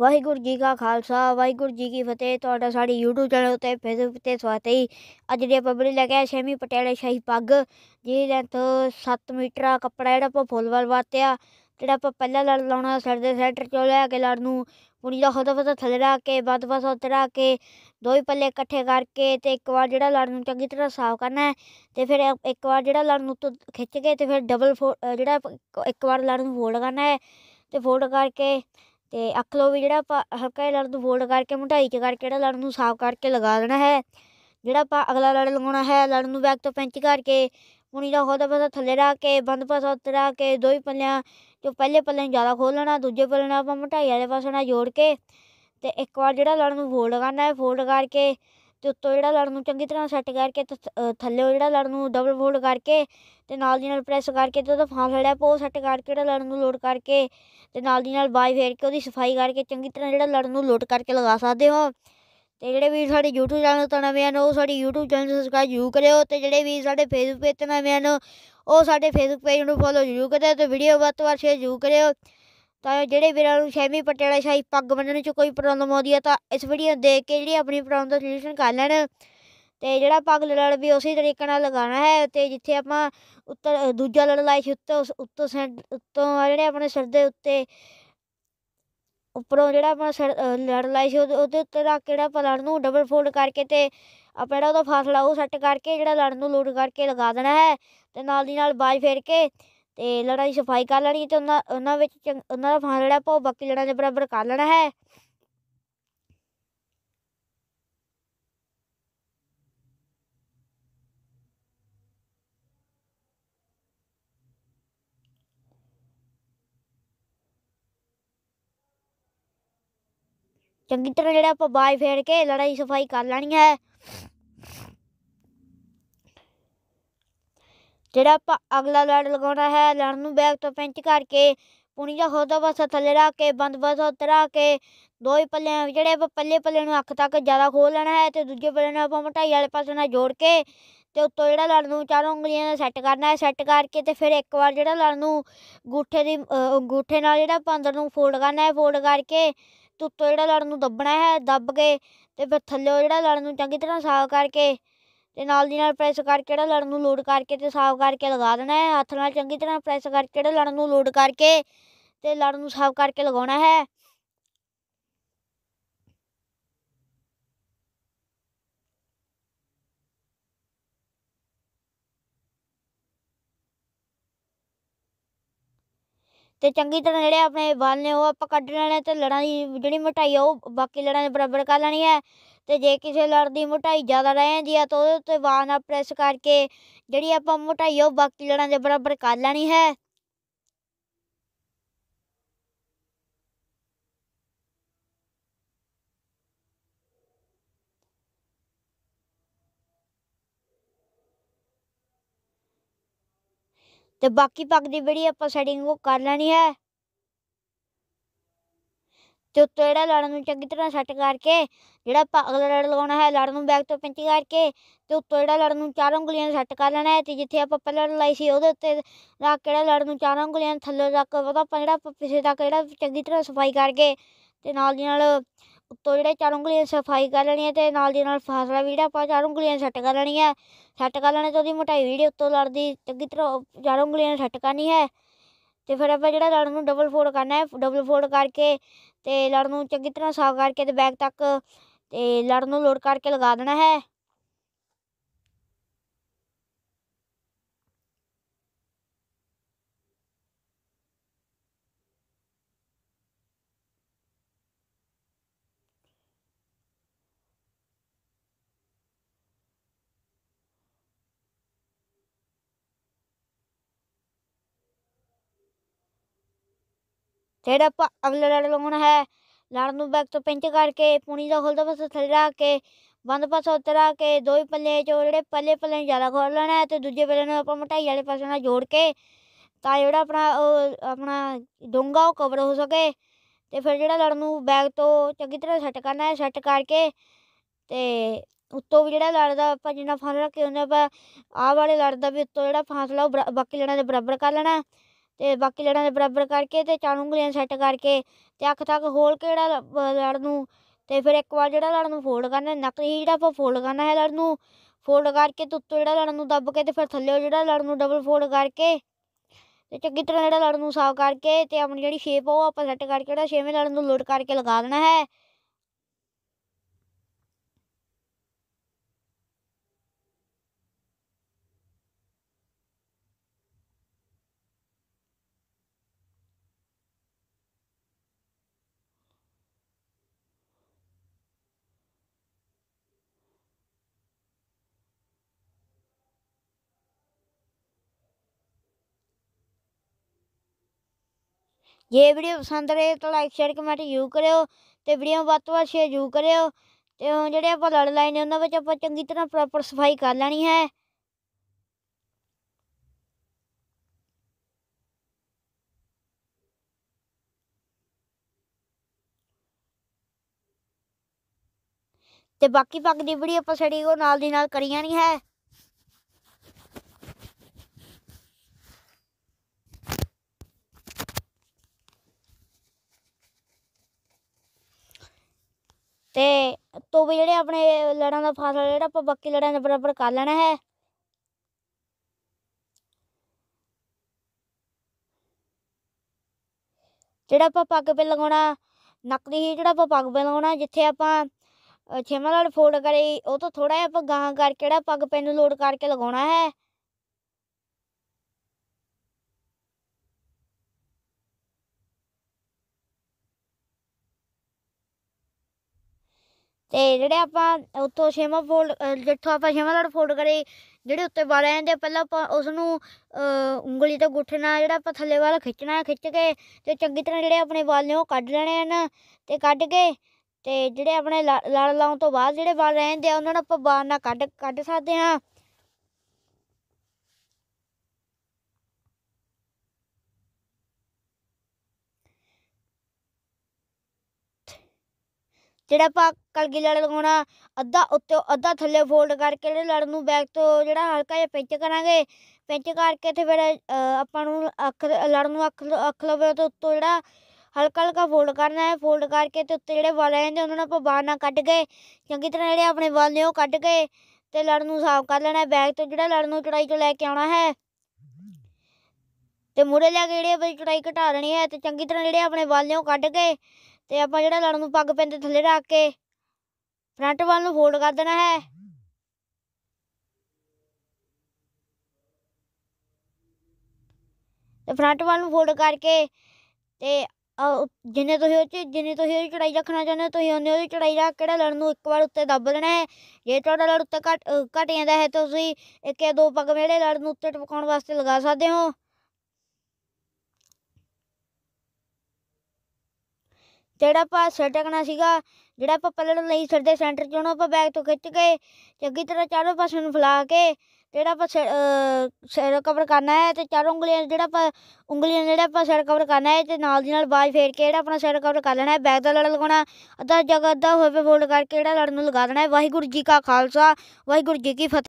ਵਾਹਿਗੁਰੂ ਜੀ ਕਾ ਖਾਲਸਾ ਵਾਹਿਗੁਰੂ ਜੀ ਕੀ ਫਤਿਹ ਤੁਹਾਡਾ ਸਾਡੀ YouTube ਚੈਨਲ ਤੇ ਫੇਸਬੁੱਕ ਤੇ ਸਵਾਗਤ ਹੈ ਅੱਜ ਦੇ ਪਬਲਿਕ ਲੱਗਿਆ ਸ਼ੈਮੀ ਪਟਿਆਲੇ ਸ਼ਾਹੀ ਪੱਗ ਜਿਹਦੀ ਲੈਂਥ 7 ਮੀਟਰ ਆ ਕੱਪੜਾ ਜਿਹੜਾ ਆਪਾਂ ਫੁੱਲ ਵਾਲ ਵਾਤਿਆ ਜਿਹੜਾ ਆਪਾਂ ਪਹਿਲਾਂ ਲੜ ਲਾਉਣਾ ਸਿਰ ਦੇ ਸੈਂਟਰ ਚੋਂ ਲੈ ਕੇ ਲੜ ਨੂੰ ਪੁਣੀ ਦਾ ਖੁਦ ਫਤ ਥੱਲੇ ਰੱਖ ਕੇ ਵੱਧ ਫਸ ਉਤਰਾ ਕੇ ਦੋਈ ਪੱਲੇ ਇਕੱਠੇ ਕਰਕੇ ਤੇ ਇੱਕ ਵਾਰ ਜਿਹੜਾ ਲੜ ਨੂੰ ਚੰਗੀ ਤਰ੍ਹਾਂ ਸਾਫ਼ ਕਰਨਾ ਹੈ ਤੇ ਫਿਰ ਇੱਕ ਵਾਰ ਜਿਹੜਾ ਲੜ ਨੂੰ ਤੋਂ ਖਿੱਚ ਕੇ ਤੇ ਫਿਰ ਡਬਲ ਜਿਹੜਾ ਇੱਕ ਵਾਰ ਲੜ ਨੂੰ ਫੋਲਡ ਕਰਨਾ ਹੈ ਤੇ ਫੋਲਡ ਕਰਕੇ ਤੇ ਅਖਲੋ ਵੀ ਜਿਹੜਾ ਹਲਕਾ ਜਿਹਾ ਲੜ ਨੂੰ ਫੋਲਡ ਕਰਕੇ ਮਟਾਈ ਚ ਕਰਕੇ ਜਿਹੜਾ ਲੜ ਨੂੰ ਸਾਫ਼ ਕਰਕੇ ਲਗਾ ਦੇਣਾ ਹੈ ਜਿਹੜਾ ਆਪਾਂ ਅਗਲਾ ਲੜ ਲਗਾਉਣਾ ਹੈ ਲੜ ਨੂੰ ਬੈਕ ਤੋਂ ਪੈਂਚ ਕਰਕੇ ਪੁਣੀ ਦਾ ਹੋਦਾ ਬੰਦਾ ਥੱਲੇ ਰੱਖ ਕੇ ਬੰਦ ਪਾਸਾ ਉਤਰਾ ਕੇ ਦੋਈ ਪੱਲਿਆਂ ਜੋ ਪਹਿਲੇ ਪੱਲੇ ਨੂੰ ਜ਼ਿਆਦਾ ਖੋਲ ਲੈਣਾ ਦੂਜੇ ਪੱਲੇ ਨਾਲ ਆਪਾਂ ਮਟਾਈ ਵਾਲੇ ਪਾਸੇ ਨਾਲ ਜੋੜ ਕੇ ਤੇ ਇੱਕ ਵਾਰ ਜਿਹੜਾ ਲੜ ਨੂੰ ਫੋਲਡ ਕਰਨਾ ਹੈ ਫੋਲਡ ਕਰਕੇ ਤੇ ਉੱਤੋਂ ਜਿਹੜਾ ਲੜ ਨੂੰ ਚੰਗੀ ਤਰ੍ਹਾਂ ਸੈੱਟ ਕਰਕੇ ਤੇ ਥੱਲੇ ਜਿਹੜਾ ਲੜ ਨੂੰ ਡਬਲ ਫੋਲਡ ਕਰਕੇ ਤੇ ਨਾਲ ਦੀ ਨਾਲ ਪ੍ਰੈਸ ਕਰਕੇ ਤੇ ਉਹਦਾ ਫਾਰਮ ਜਿਹੜਾ ਪੋ ਸੈੱਟ ਕਰਕੇ ਜਿਹੜਾ ਲੜ ਨੂੰ ਲੋਡ ਕਰਕੇ ਤੇ ਨਾਲ ਦੀ ਨਾਲ ਬਾਈ ਫੇਰ ਕੇ ਉਹਦੀ ਸਫਾਈ ਕਰਕੇ ਚੰਗੀ ਤਰ੍ਹਾਂ ਜਿਹੜਾ ਲੜ ਨੂੰ ਲੋਡ ਕਰਕੇ ਲਗਾ ਸਕਦੇ ਹੋ ਤੇ ਜਿਹੜੇ ਵੀ ਸਾਡੇ YouTube ਚੈਨਲ ਤੋਂ ਨਵੇਂ ਆਨ ਉਹ ਸਾਡੀ YouTube ਚੈਨਲ ਸਬਸਕ੍ਰਾਈਬ ਜੂ ਕਰਿਓ ਤੇ ਜਿਹੜੇ ਵੀ ਸਾਡੇ Facebook ਪੇਜ ਤੇ ਨਵੇਂ ਆਨ ਉਹ ਸਾਡੇ Facebook ਪੇਜ ਨੂੰ ਫੋਲੋ ਜੂ ਕਰਿਓ ਤੇ ਵੀਡੀਓ ਵੱਧ ਤੋਂ ਵੱਧ ਸ਼ੇਅਰ ਜੂ ਕਰਿਓ ਤਾਂ ਜਿਹੜੇ ਵੀਰਾਂ ਨੂੰ ਛੇਵੀਂ ਪਟਿਆਲਾ ਸ਼ਾਹੀ ਪੱਗ ਬੰਨਣ 'ਚ ਕੋਈ ਪ੍ਰੋਬਲਮ ਆਉਂਦੀ ਹੈ ਤਾਂ ਇਸ ਵੀਡੀਓ ਦੇਖ ਕੇ ਜਿਹੜੀ ਆਪਣੀ ਪ੍ਰੋਬਲਮ ਦਾ ਸੋਲੂਸ਼ਨ ਕਰ ਲੈਣ ਤੇ ਜਿਹੜਾ ਪੱਗ ਲੜ ਵੀ ਉਸੇ ਤਰੀਕੇ ਨਾਲ ਲਗਾਣਾ ਹੈ ਤੇ ਜਿੱਥੇ ਆਪਾਂ ਉੱਤਰ ਦੂਜਾ ਲੜ ਲਾਇਆ ਸੀ ਉੱਤੋਂ ਉੱਤੋਂ ਉੱਤੋਂ ਜਿਹੜੇ ਆਪਣੇ ਸਿਰ ਦੇ ਉੱਤੇ ਉੱਪਰੋਂ ਜਿਹੜਾ ਆਪਣਾ ਲੜ ਲਾਇਆ ਸੀ ਉਹਦੇ ਉੱਤੇ ਰੱਖ ਕੇ ਜਿਹੜਾ ਪਲੜ ਨੂੰ ਡਬਲ ਫੋਲਡ ਕਰਕੇ ਤੇ ਆਪਾਂ ਜਿਹੜਾ ਉਹਦਾ ਫਾਸਲਾ ਉਹ ਸੈੱਟ ਕਰਕੇ ਜਿਹੜਾ ਲੜ ਨੂੰ ਲੋਡ ਕਰਕੇ ਲਗਾ ਦੇਣਾ ਹੈ ਤੇ ਨਾਲ ਦੀ ਨਾਲ ਬਾਜ ਫੇਰ ਕੇ ਤੇ ਲੜਾਂ ਦੀ ਸਫਾਈ ਕਰ ਲੈਣੀ ਤੇ ਉਹਨਾਂ ਉਹਨਾਂ ਵਿੱਚ ਉਹਨਾਂ ਦਾ ਫਾਂਸਲਾ ਪਾਓ ਬਾਕੀ ਲੜਾਂ ਦੇ ਬਰਾਬਰ ਕਰ ਲੈਣਾ ਹੈ ਚੰਗੀ ਤਰ੍ਹਾਂ ਜਿਹੜਾ ਆਪਾਂ ਬਾਈ ਫੇਰ ਕੇ ਲੜਾਈ ਸਫਾਈ ਕਰ ਲੈਣੀ ਹੈ ਜਿਹੜਾ ਆਪਾਂ ਅਗਲਾ ਲੜ ਲਗਾਉਣਾ ਹੈ ਲੜ ਨੂੰ ਬੈਗ ਤੋਂ ਪਿੰਚ ਕਰਕੇ ਪੁਣੀ ਦਾ ਹੋਦਾ ਬਸ ਥੱਲੇ ਰੱਖ ਕੇ ਬੰਦ ਬਸ ਉਤਰਾ ਕੇ ਦੋ ਹੀ ਪੱਲੇ ਜਿਹੜੇ ਆਪਾਂ ਪੱਲੇ ਪੱਲੇ ਨੂੰ ਅੱਖ ਤੱਕ ਜ਼ਿਆਦਾ ਖੋਲ ਲੈਣਾ ਹੈ ਤੇ ਦੂਜੇ ਪੱਲੇ ਨੂੰ ਆਪਾਂ ਮਟਾਈ ਵਾਲੇ ਪਾਸੇ ਨਾਲ ਜੋੜ ਕੇ ਤੇ ਉੱਤੋਂ ਜਿਹੜਾ ਲੜ ਨੂੰ ਚਾਰੋਂ ਉਂਗਲੀਆਂ ਨਾਲ ਸੈੱਟ ਕਰਨਾ ਹੈ ਸੈੱਟ ਕਰਕੇ ਤੇ ਫਿਰ ਇੱਕ ਵਾਰ ਜਿਹੜਾ ਲੜ ਨੂੰ ਗੂਠੇ ਦੀ ਗੂਠੇ ਨਾਲ ਜਿਹੜਾ ਪੰਦਰ ਨੂੰ ਫੋਲਡ ਕਰਨਾ ਹੈ ਫੋਲਡ ਕਰਕੇ ਤੇ ਉੱਤੋਂ ਜਿਹੜਾ ਲੜ ਨੂੰ ਦੱਬਣਾ ਹੈ ਦੱਬ ਕੇ ਤੇ ਫਿਰ ਥੱਲੇ ਜਿਹੜਾ ਲੜ ਨੂੰ ਚੰਗੀ ਤਰ੍ਹਾਂ ਸਾਫ਼ ਕਰਕੇ ਤੇ ਨਾਲ ਦੀ ਨਾਲ ਪ੍ਰੈਸ ਕਰਕੇ ਜਿਹੜਾ ਲੜਨ ਨੂੰ ਲੋਡ ਕਰਕੇ ਤੇ ਸਾਫ਼ ਕਰਕੇ ਲਗਾ ਦੇਣਾ ਹੈ ਹੱਥ ਨਾਲ ਚੰਗੀ ਤਰ੍ਹਾਂ ਪ੍ਰੈਸ ਕਰਕੇ ਜਿਹੜਾ ਲੜਨ ਨੂੰ ਲੋਡ ਕਰਕੇ ਤੇ ਲੜਨ ਨੂੰ ਸਾਫ਼ ਕਰਕੇ ਲਗਾਉਣਾ ਹੈ ਤੇ ਚੰਗੀ ਤਰ੍ਹਾਂ ਜਿਹੜੇ ਆਪਣੇ ਵਾਲ ਨੇ ਉਹ ਆਪਾਂ ਕੱਢ ਲੈਣੇ ਤੇ ਲੜਾਂ ਦੀ ਜਿਹੜੀ ਮੋਟਾਈ ਆ ਉਹ ਬਾਕੀ ਲੜਾਂ ਦੇ ਬਰਾਬਰ ਕਰ ਲੈਣੀ ਹੈ ਤੇ ਜੇ ਕਿਸੇ ਲੜ ਦੀ ਮੋਟਾਈ ਜ਼ਿਆਦਾ ਰਹਿ ਜਾਂਦੀ ਆ ਤਾਂ ਉਹਦੇ ਉੱਤੇ ਵਾਲ ਨਾਲ ਪ੍ਰੈਸ ਕਰਕੇ ਜਿਹੜੀ ਆਪਾਂ ਮੋਟਾਈ ਆ ਉਹ ਬਾਕੀ ਲੜਾਂ ਦੇ ਬਰਾਬਰ ਕਰ ਲੈਣੀ ਹੈ ਤੇ ਬਾਕੀ ਪੱਕ ਦੀ ਜਿਹੜੀ ਆਪਾਂ ਸੈਟਿੰਗ ਉਹ ਕਰ ਲੈਣੀ ਹੈ ਤੇ ਤੇੜਾ ਲੜਨ ਲੜ ਨੂੰ ਚੰਗੀ ਤਰ੍ਹਾਂ ਸੈੱਟ ਕਰਕੇ ਜਿਹੜਾ ਆਪਾਂ ਅਗਲਾ ਲੜ ਲਗਾਉਣਾ ਹੈ ਲੜ ਨੂੰ ਬੈਕ ਤੋਂ ਪਿੰਚ ਕਰਕੇ ਤੇ ਉੱਤੋਂ ਜਿਹੜਾ ਲੜ ਨੂੰ ਚਾਰੋਂ ਉਂਗਲੀਆਂ ਨਾਲ ਸੈੱਟ ਕਰ ਲੈਣਾ ਹੈ ਤੇ ਜਿੱਥੇ ਆਪਾਂ ਪਹਿਲਾਂ ਲਾਈ ਸੀ ਉਹਦੇ ਉੱਤੇ ਰੱਖ ਜਿਹੜਾ ਲੜ ਨੂੰ ਚਾਰੋਂ ਉਂਗਲੀਆਂ ਥੱਲੇ ਰੱਖ ਉਹਦਾ ਆਪਾਂ ਜਿਹੜਾ ਪਿੱਛੇ ਤੱਕ ਜਿਹੜਾ ਚੰਗੀ ਤਰ੍ਹਾਂ ਸਫਾਈ ਕਰਕੇ ਤੇ ਨਾਲ ਦੀ ਨਾਲ ਉੱਤੋਂ ਜਿਹੜੇ ਚਾਰ ਉਂਗਲੀਆਂ ਸਫਾਈ ਕਰ ਲੈਣੀ ਹੈ ਤੇ ਨਾਲ ਦੀ ਨਾਲ ਫਾਸਲਾ ਵੀ ਜਿਹੜਾ ਆਪਾਂ ਚਾਰ ਉਂਗਲੀਆਂ ਸੈੱਟ ਕਰ ਲੈਣੀ ਹੈ ਸੈੱਟ ਕਰ ਲੈਣੇ ਤੇ ਉਹਦੀ ਮੋਟਾਈ ਵੀ ਜਿਹੜੀ ਉੱਤੋਂ ਲੜਦੀ ਚੰਗੀ ਤਰ੍ਹਾਂ ਚਾਰ ਉਂਗਲੀਆਂ ਸੈੱਟ ਕਰਨੀ ਹੈ ਤੇ ਫਿਰ ਆਪਾਂ ਜਿਹੜਾ ਲੜ ਨੂੰ ਡਬਲ ਫੋਲਡ ਕਰਨਾ ਹੈ ਡਬਲ ਫੋਲਡ ਕਰਕੇ ਤੇ ਲੜ ਨੂੰ ਚੰਗੀ ਤਰ੍ਹਾਂ ਸਾਫ਼ ਕਰਕੇ ਤੇ ਬੈਕ ਤੱਕ ਤੇ ਲੜ ਨੂੰ ਲੋਡ ਕਰਕੇ ਲਗਾ ਦੇਣਾ ਹੈ ਜਿਹੜਾ ਆਪਾਂ ਅਗਲੇ ਲੜ ਲਾਉਣਾ ਹੈ ਲੜ ਨੂੰ ਬੈਕ ਤੋਂ ਪਿੰਚ ਕਰਕੇ ਪੂਣੀ ਦਾ ਖੋਲਦਾ ਪਾਸਾ ਥੱਲੇ ਰੱਖ ਕੇ ਬੰਦ ਪਾਸਾ ਉੱਤੇ ਰੱਖ ਕੇ ਹੀ ਪੱਲੇ ਜੋ ਜਿਹੜੇ ਪੱਲੇ ਪੱਲੇ ਜ਼ਿਆਦਾ ਖੋਲ ਲੈਣਾ ਤੇ ਦੂਜੇ ਪੱਲੇ ਨੂੰ ਆਪਾਂ ਮਟਾਈ ਵਾਲੇ ਪਾਸੇ ਨਾਲ ਜੋੜ ਕੇ ਤਾਂ ਜਿਹੜਾ ਆਪਣਾ ਉਹ ਆਪਣਾ ਡੋਂਗਾ ਉਹ ਕਵਰ ਹੋ ਸਕੇ ਤੇ ਫਿਰ ਜਿਹੜਾ ਲੜ ਨੂੰ ਬੈਕ ਤੋਂ ਚੰਗੀ ਤਰ੍ਹਾਂ ਸੈੱਟ ਕਰਨਾ ਹੈ ਸੈੱਟ ਕਰਕੇ ਤੇ ਉੱਤੋਂ ਵੀ ਜਿਹੜਾ ਲੜਦਾ ਆਪਾਂ ਜਿੰਨਾ ਫਾਸਲਾ ਰੱਖਿਆ ਹੁੰਦਾ ਆਪਾਂ ਆਹ ਵਾਲੇ ਲੜਦਾ ਵੀ ਉੱਤੋਂ ਜਿਹੜਾ ਫਾਸਲਾ ਉਹ ਬਾਕੀ ਲੜਾਂ ਦੇ ਬਰਾਬਰ ਕਰ ਲੈਣਾ ਤੇ ਬਾਕੀ ਲੜਾਂ ਦੇ ਬਰਾਬਰ ਕਰਕੇ ਤੇ ਚਾਰ ਉਂਗਲੀਆਂ ਸੈੱਟ ਕਰਕੇ ਤੇ ਅੱਖ ਤੱਕ ਹੋਲ ਕੇ ਜਿਹੜਾ ਲੜ ਨੂੰ ਤੇ ਫਿਰ ਇੱਕ ਵਾਰ ਜਿਹੜਾ ਲੜ ਨੂੰ ਫੋਲਡ ਕਰਨਾ ਨੱਕ ਜਿਹੜਾ ਆਪਾਂ ਫੋਲਡ ਕਰਨਾ ਹੈ ਲੜ ਨੂੰ ਫੋਲਡ ਕਰਕੇ ਤੇ ਉੱਤੋਂ ਜਿਹੜਾ ਲੜ ਨੂੰ ਦੱਬ ਕੇ ਤੇ ਫਿਰ ਥੱਲੇ ਜਿਹੜਾ ਲੜ ਨੂੰ ਡਬਲ ਫੋਲਡ ਕਰਕੇ ਤੇ ਚੰਗੀ ਤਰ੍ਹਾਂ ਜਿਹੜਾ ਲੜ ਨੂੰ ਸਾਫ਼ ਕਰਕੇ ਤੇ ਆਪਣੀ ਜਿਹੜੀ ਸ਼ੇਪ ਆ ਉਹ ਆਪਾਂ ਸੈੱਟ ਕਰਕੇ ਜਿਹੜਾ ਛੇਵੇਂ ਲੜ ਨੂੰ ਲੋਡ ਕਰਕੇ ਲਗਾ ਦੇਣਾ ਹੈ ਜੇ ਵੀਡੀਓ ਪਸੰਦ ਰਹੇ ਤਾਂ ਲਾਈਕ ਸ਼ੇਅਰ ਕਮੈਂਟ ਯੂ ਕਰਿਓ ਤੇ ਵੀਡੀਓ ਵੱਧ ਤੋਂ ਵੱਧ ਸ਼ੇਅਰ ਯੂ ਕਰਿਓ ਤੇ ਜਿਹੜੇ ਆਪਾਂ ਲੜ ਲਾਈ ਨੇ ਉਹਨਾਂ ਵਿੱਚ ਆਪਾਂ ਚੰਗੀ ਤਰ੍ਹਾਂ ਪ੍ਰੋਪਰ ਸਫਾਈ ਕਰ ਲੈਣੀ ਹੈ ਤੇ ਬਾਕੀ ਪੱਕ ਦੀ ਵੀਡੀਓ ਆਪਾਂ ਸੜੀ ਕੋ ਨਾਲ ਦੀ ਨਾਲ ਕਰੀ ਜਾਣੀ ਹੈ तो तुप जे अपने लड़ा का फासला जो आप बाकी लड़ा ने बराबर कर लेना है जोड़ा आप पग पे लगा नकली ही जोड़ा आप पग पे लगा जिथे आप छेवें लड़ फोल्ड करे वो तो थोड़ा जहाँ करके पग पे लोड करके लगाना है ਤੇ ਜਿਹੜੇ ਆਪਾਂ ਉੱਥੋਂ ਛੇਵਾਂ ਫੋਲਡ ਜਿੱਥੋਂ ਆਪਾਂ ਛੇਵਾਂ ਲੜ ਫੋਲਡ ਕਰੇ ਜਿਹੜੇ ਉੱਤੇ ਵਾਲ ਆ ਜਾਂਦੇ ਪਹਿਲਾਂ ਆਪਾਂ ਉਸ ਨੂੰ ਉਂਗਲੀ ਤੇ ਗੁੱਠਣਾ ਜਿਹੜਾ ਆਪਾਂ ਥੱਲੇ ਵਾਲ ਖਿੱਚਣਾ ਹੈ ਖਿੱਚ ਕੇ ਤੇ ਚੰਗੀ ਤਰ੍ਹਾਂ ਜਿਹੜੇ ਆਪਣੇ ਵਾਲ ਨੇ ਉਹ ਕੱਢ ਲੈਣੇ ਹਨ ਤੇ ਕੱਢ ਕੇ ਤੇ ਜਿਹੜੇ ਆਪਣੇ ਲੜ ਲਾਉਣ ਤੋਂ ਬਾਅਦ ਜਿਹੜੇ ਵਾਲ ਰਹਿੰਦੇ ਆ ਉਹਨਾਂ ਨੂੰ ਆਪਾਂ ਬਾਹਰ ਨਾਲ ਕੱਢ ਕੱਢ ਸਕਦੇ ਹਾਂ ਜਿਹੜਾ ਆਪਾਂ ਕਲਗੀ ਲੜ ਲਗਾਉਣਾ ਅੱਧਾ ਉੱਤੇ ਅੱਧਾ ਥੱਲੇ ਫੋਲਡ ਕਰਕੇ ਜਿਹੜੇ ਲੜ ਨੂੰ ਬੈਕ ਤੋਂ ਜਿਹੜਾ ਹਲਕਾ ਜਿਹਾ ਪਿੰਚ ਕਰਾਂਗੇ ਪਿੰਚ ਕਰਕੇ ਤੇ ਫਿਰ ਆਪਾਂ ਨੂੰ ਅੱਖ ਲੜ ਨੂੰ ਅੱਖ ਅੱਖ ਲਵੇ ਤੇ ਉੱਤੋਂ ਜਿਹੜਾ ਹਲਕਾ ਹਲਕਾ ਫੋਲਡ ਕਰਨਾ ਹੈ ਫੋਲਡ ਕਰਕੇ ਤੇ ਉੱਤੇ ਜਿਹੜੇ ਵਾਲ ਆਏ ਨੇ ਉਹਨਾਂ ਨੂੰ ਆਪਾਂ ਬਾਹਰ ਨਾ ਕੱਢ ਗਏ ਚੰਗੀ ਤਰ੍ਹਾਂ ਜਿਹੜੇ ਆਪਣੇ ਵਾਲ ਨੇ ਉਹ ਕੱਢ ਗਏ ਤੇ ਲੜ ਨੂੰ ਸਾਫ਼ ਕਰ ਲੈਣਾ ਹੈ ਬੈਗ ਤੋਂ ਜਿਹੜਾ ਲੜ ਨੂੰ ਚੜਾਈ ਤੋਂ ਲੈ ਕੇ ਆਉਣਾ ਹੈ ਤੇ ਮੂਰੇ ਲੈ ਕੇ ਜਿਹੜੇ ਆਪਣੀ ਚੜਾਈ ਘਟਾ ਲੈਣੀ ਹੈ ਤੇ ਚੰਗੀ ਤਰ੍ਹਾਂ ਜਿਹੜੇ ਆਪਣੇ ਵਾਲ ਨੇ ਉਹ ਕੱਢ ਗਏ ਤੇ ਆਪਾਂ ਜਿਹੜਾ ਲੜਨ ਨੂੰ ਪੱਗ ਪੈਂਦੇ ਥੱਲੇ ਰੱਖ ਕੇ ਫਰੰਟ ਵੱਲ ਨੂੰ ਫੋਲਡ ਕਰ ਦੇਣਾ ਹੈ ਤੇ ਫਰੰਟ ਵੱਲ ਨੂੰ ਫੋਲਡ ਕਰਕੇ ਤੇ ਜਿੰਨੇ ਤੁਸੀਂ ਉਹ ਜਿੰਨੇ ਤੁਸੀਂ ਉਹਦੀ ਚੜਾਈ ਰੱਖਣਾ ਚਾਹੁੰਦੇ ਹੋ ਤੁਸੀਂ ਉਹਨੇ ਉਹਦੀ ਚੜਾਈ ਰੱਖ ਕੇ ਲੜਨ ਨੂੰ ਇੱਕ ਵਾਰ ਉੱਤੇ ਦੱਬ ਲੈਣਾ ਹੈ ਜੇ ਤੁਹਾਡਾ ਲੜ ਉੱਤੇ ਘਟ ਘਟ ਜਾਂਦਾ ਹੈ ਤਾਂ ਤੁਸੀਂ ਇੱਕ ਜਾਂ ਦੋ ਪੱਗ ਜਿਹੜੇ ਲੜਨ ਉੱਤੇ ਟਪਕਾਉਣ ਵਾਸਤੇ ਲਗਾ ਸਕਦੇ ਹੋ ਜਿਹੜਾ ਆਪਾਂ ਸਟਕਣਾ ਸੀਗਾ ਜਿਹੜਾ ਆਪਾਂ ਪਲੜ ਨਹੀਂ ਛੱਡਦੇ ਸੈਂਟਰ ਚੋਂ ਆਪਾਂ ਬੈਗ ਤੋਂ ਖਿੱਚ ਕੇ ਚੰਗੀ ਤਰ੍ਹਾਂ ਚਾਰੋਂ ਪਾਸੇ ਨੂੰ ਫਲਾ ਕੇ ਜਿਹੜਾ ਆਪਾਂ ਸਿਰ ਕਵਰ ਕਰਨਾ ਹੈ ਤੇ ਚਾਰੋਂ ਉਂਗਲੀਆਂ ਜਿਹੜਾ ਆਪਾਂ ਉਂਗਲੀਆਂ ਜਿਹੜਾ ਆਪਾਂ ਸਿਰ ਕਵਰ ਕਰਨਾ ਹੈ ਤੇ ਨਾਲ ਦੀ ਨਾਲ ਬਾਜ ਫੇਰ ਕੇ ਜਿਹੜਾ ਆਪਣਾ ਸਿਰ ਕਵਰ ਕਰ ਲੈਣਾ ਹੈ ਬੈਗ ਦਾ ਲੜ ਲਗਾਉਣਾ ਅੱਧਾ ਜਗ੍ਹਾ ਅੱਧਾ ਹੋਵੇ ਫੋਲਡ ਕਰਕੇ ਜਿਹੜਾ ਲੜ ਨੂੰ ਲਗਾ ਦੇਣਾ ਹੈ ਵਾਹਿਗੁਰੂ ਜੀ ਕਾ ਖਾਲਸਾ ਵਾਹਿਗੁਰੂ ਜੀ ਕੀ ਫਤਿਹ